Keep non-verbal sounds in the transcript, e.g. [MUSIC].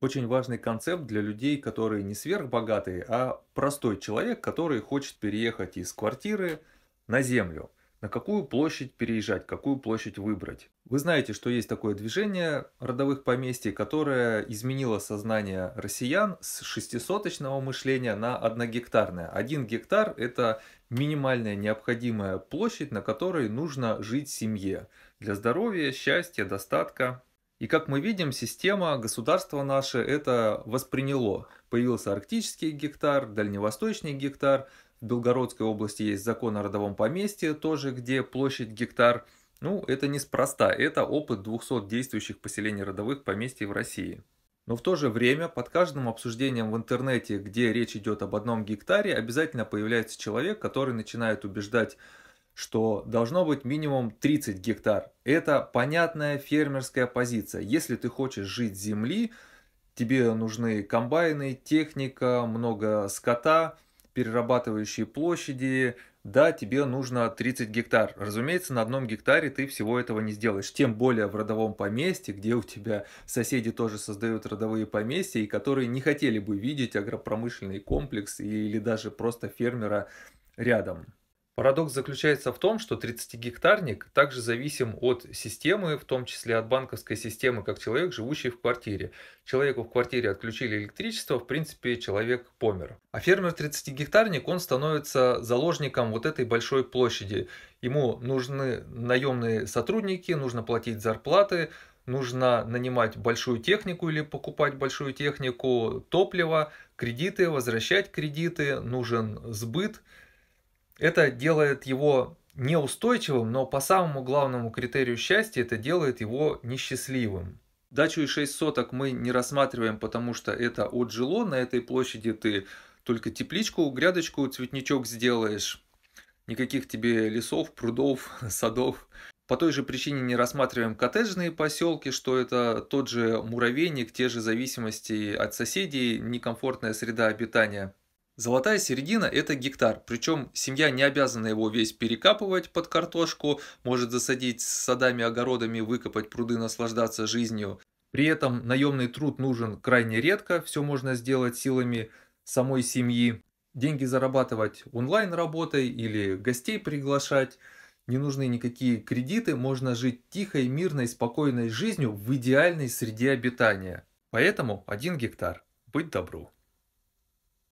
очень важный концепт для людей, которые не сверхбогатые, а простой человек, который хочет переехать из квартиры на землю. На какую площадь переезжать, какую площадь выбрать. Вы знаете, что есть такое движение родовых поместий, которое изменило сознание россиян с шестисоточного мышления на одногектарное. Один гектар – это минимальная необходимая площадь, на которой нужно жить семье для здоровья, счастья, достатка и как мы видим, система, государство наше это восприняло. Появился арктический гектар, дальневосточный гектар. В Белгородской области есть закон о родовом поместье, тоже где площадь гектар. Ну, это неспроста, это опыт 200 действующих поселений родовых поместий в России. Но в то же время под каждым обсуждением в интернете, где речь идет об одном гектаре, обязательно появляется человек, который начинает убеждать что должно быть минимум 30 гектар. Это понятная фермерская позиция. Если ты хочешь жить земли, тебе нужны комбайны, техника, много скота, перерабатывающие площади. Да, тебе нужно 30 гектар. Разумеется, на одном гектаре ты всего этого не сделаешь. Тем более в родовом поместье, где у тебя соседи тоже создают родовые поместья, и которые не хотели бы видеть агропромышленный комплекс или даже просто фермера рядом. Парадокс заключается в том, что 30-гектарник также зависим от системы, в том числе от банковской системы, как человек, живущий в квартире. Человеку в квартире отключили электричество, в принципе, человек помер. А фермер 30-гектарник, он становится заложником вот этой большой площади. Ему нужны наемные сотрудники, нужно платить зарплаты, нужно нанимать большую технику или покупать большую технику, топливо, кредиты, возвращать кредиты, нужен сбыт – это делает его неустойчивым, но по самому главному критерию счастья это делает его несчастливым. Дачу и 6 соток мы не рассматриваем, потому что это отжило На этой площади ты только тепличку, грядочку, цветничок сделаешь. Никаких тебе лесов, прудов, [LAUGHS] садов. По той же причине не рассматриваем коттеджные поселки, что это тот же муравейник, те же зависимости от соседей, некомфортная среда обитания – Золотая середина – это гектар, причем семья не обязана его весь перекапывать под картошку, может засадить с садами, огородами, выкопать пруды, наслаждаться жизнью. При этом наемный труд нужен крайне редко, все можно сделать силами самой семьи. Деньги зарабатывать онлайн работой или гостей приглашать. Не нужны никакие кредиты, можно жить тихой, мирной, спокойной жизнью в идеальной среде обитания. Поэтому один гектар. Быть добру.